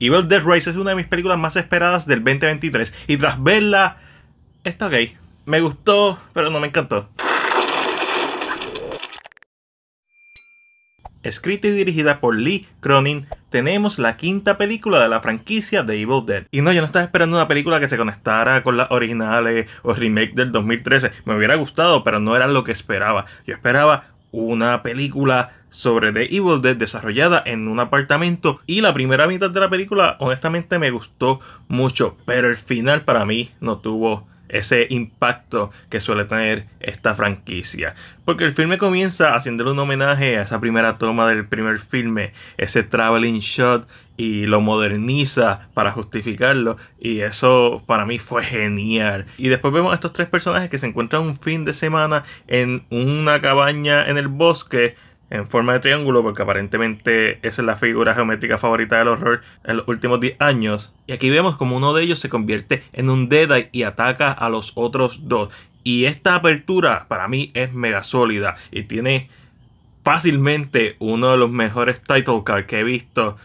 Evil Dead Race es una de mis películas más esperadas del 2023 y tras verla, está ok. Me gustó, pero no me encantó. Escrita y dirigida por Lee Cronin, tenemos la quinta película de la franquicia de Evil Dead. Y no, yo no estaba esperando una película que se conectara con las originales o remake del 2013. Me hubiera gustado, pero no era lo que esperaba. Yo esperaba una película sobre The Evil Dead desarrollada en un apartamento y la primera mitad de la película honestamente me gustó mucho, pero el final para mí no tuvo ese impacto que suele tener esta franquicia. Porque el filme comienza haciéndole un homenaje a esa primera toma del primer filme, ese traveling shot, y lo moderniza para justificarlo. Y eso para mí fue genial. Y después vemos a estos tres personajes que se encuentran un fin de semana en una cabaña en el bosque en forma de triángulo, porque aparentemente esa es la figura geométrica favorita del horror en los últimos 10 años. Y aquí vemos como uno de ellos se convierte en un Deadeye y ataca a los otros dos. Y esta apertura para mí es mega sólida y tiene fácilmente uno de los mejores title cards que he visto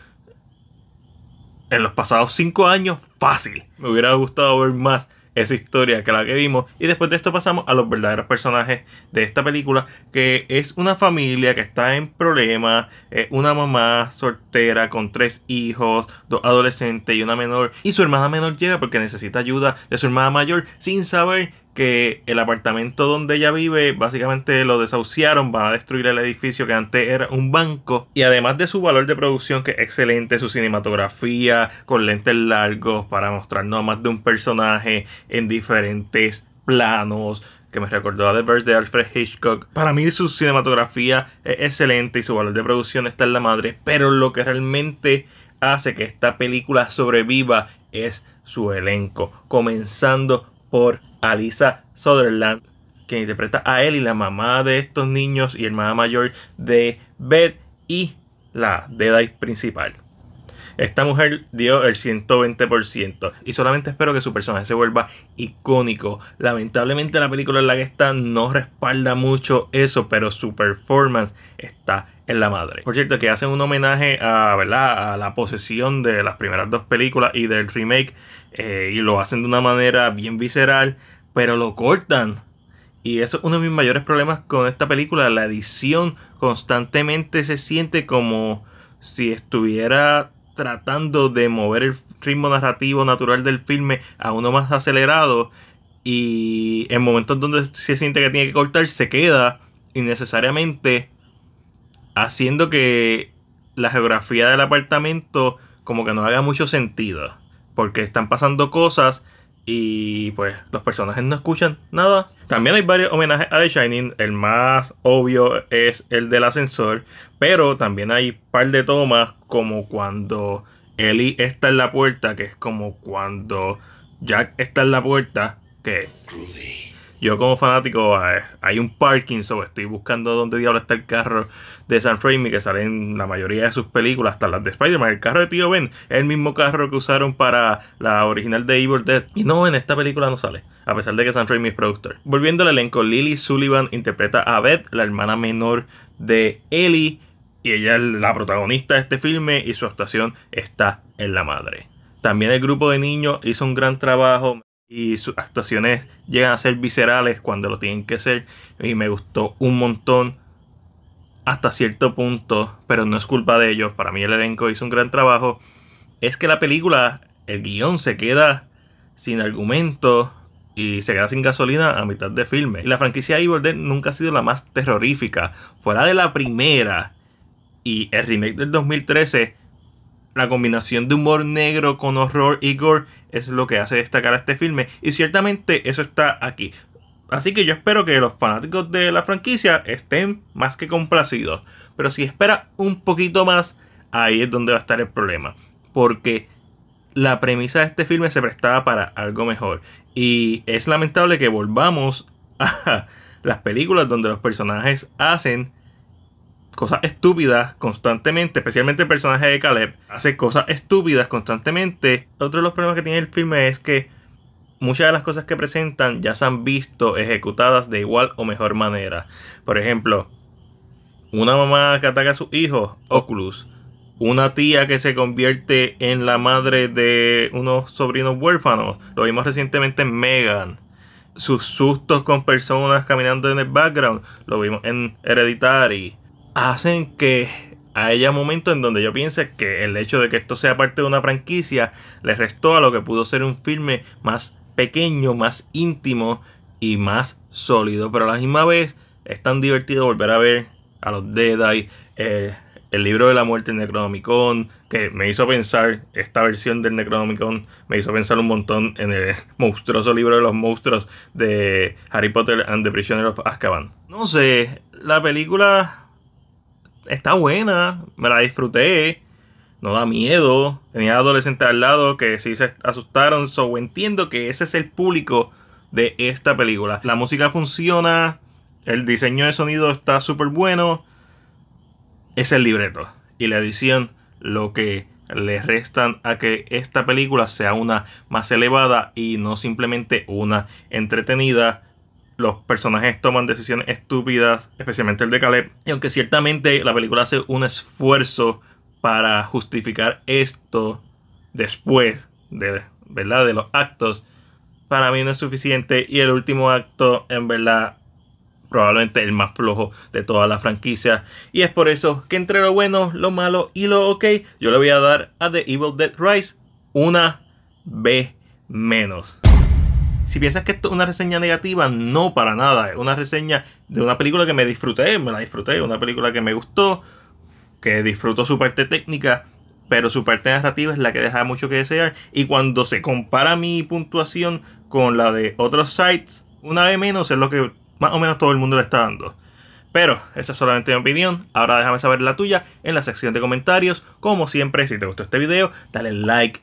en los pasados 5 años. Fácil. Me hubiera gustado ver más esa historia que la que vimos. Y después de esto pasamos a los verdaderos personajes de esta película, que es una familia que está en problemas, una mamá soltera con tres hijos, dos adolescentes y una menor. Y su hermana menor llega porque necesita ayuda de su hermana mayor sin saber que el apartamento donde ella vive básicamente lo desahuciaron, van a destruir el edificio que antes era un banco y además de su valor de producción que es excelente, su cinematografía con lentes largos para mostrar No más de un personaje en diferentes planos, que me recordó a The Birds de Alfred Hitchcock. Para mí su cinematografía es excelente y su valor de producción está en la madre, pero lo que realmente hace que esta película sobreviva es su elenco, comenzando por Alisa Sutherland, que interpreta a él y la mamá de estos niños y hermana mayor de Beth y la Deadeye principal. Esta mujer dio el 120% y solamente espero que su personaje se vuelva icónico. Lamentablemente la película en la que está no respalda mucho eso, pero su performance está en la madre. Por cierto, que hacen un homenaje a, a la posesión de las primeras dos películas y del remake eh, y lo hacen de una manera bien visceral, pero lo cortan. Y eso es uno de mis mayores problemas con esta película. La edición constantemente se siente como si estuviera tratando de mover el ritmo narrativo natural del filme a uno más acelerado y en momentos donde se siente que tiene que cortar se queda innecesariamente haciendo que la geografía del apartamento como que no haga mucho sentido porque están pasando cosas y pues los personajes no escuchan nada. También hay varios homenajes a The Shining, el más obvio es el del ascensor, pero también hay par de tomas como cuando Ellie está en la puerta, que es como cuando Jack está en la puerta, que yo como fanático eh, hay un parking, sobre estoy buscando dónde diablo está el carro de San Raimi que sale en la mayoría de sus películas, hasta las de Spider-Man. El carro de Tío Ben es el mismo carro que usaron para la original de Evil Dead. Y no, en esta película no sale, a pesar de que San Raimi es productor. Volviendo al elenco, Lily Sullivan interpreta a Beth, la hermana menor de Ellie. Y ella es la protagonista de este filme y su actuación está en la madre. También el grupo de niños hizo un gran trabajo y sus actuaciones llegan a ser viscerales cuando lo tienen que ser y me gustó un montón hasta cierto punto, pero no es culpa de ellos, para mí el elenco hizo un gran trabajo, es que la película, el guión se queda sin argumento y se queda sin gasolina a mitad de filme. Y la franquicia Evil Dead nunca ha sido la más terrorífica, fuera de la primera y el remake del 2013 la combinación de humor negro con horror y gore es lo que hace destacar a este filme. Y ciertamente eso está aquí. Así que yo espero que los fanáticos de la franquicia estén más que complacidos. Pero si espera un poquito más, ahí es donde va a estar el problema. Porque la premisa de este filme se prestaba para algo mejor. Y es lamentable que volvamos a las películas donde los personajes hacen cosas estúpidas constantemente, especialmente el personaje de Caleb, hace cosas estúpidas constantemente. Otro de los problemas que tiene el filme es que muchas de las cosas que presentan ya se han visto ejecutadas de igual o mejor manera. Por ejemplo, una mamá que ataca a su hijo, Oculus. Una tía que se convierte en la madre de unos sobrinos huérfanos. Lo vimos recientemente en Megan. Sus sustos con personas caminando en el background. Lo vimos en Hereditary hacen que haya momentos en donde yo piense que el hecho de que esto sea parte de una franquicia le restó a lo que pudo ser un filme más pequeño, más íntimo y más sólido. Pero a la misma vez es tan divertido volver a ver a los Dead eye, eh, el libro de la muerte, del Necronomicon, que me hizo pensar, esta versión del Necronomicon me hizo pensar un montón en el monstruoso libro de los monstruos de Harry Potter and the Prisoner of Azkaban. No sé, la película está buena, me la disfruté, no da miedo. Tenía adolescentes al lado que sí se asustaron, so entiendo que ese es el público de esta película. La música funciona, el diseño de sonido está súper bueno, es el libreto y la edición lo que le restan a que esta película sea una más elevada y no simplemente una entretenida los personajes toman decisiones estúpidas, especialmente el de Caleb. Y aunque ciertamente la película hace un esfuerzo para justificar esto después de, ¿verdad? de los actos, para mí no es suficiente. Y el último acto, en verdad, probablemente el más flojo de toda la franquicia. Y es por eso que entre lo bueno, lo malo y lo ok, yo le voy a dar a The Evil Dead Rise una B menos si piensas que esto es una reseña negativa, no para nada. Es una reseña de una película que me disfruté, me la disfruté, una película que me gustó, que disfrutó su parte técnica, pero su parte narrativa es la que deja mucho que desear. Y cuando se compara mi puntuación con la de otros sites, una vez menos es lo que más o menos todo el mundo le está dando. Pero esa es solamente mi opinión. Ahora déjame saber la tuya en la sección de comentarios. Como siempre, si te gustó este video, dale like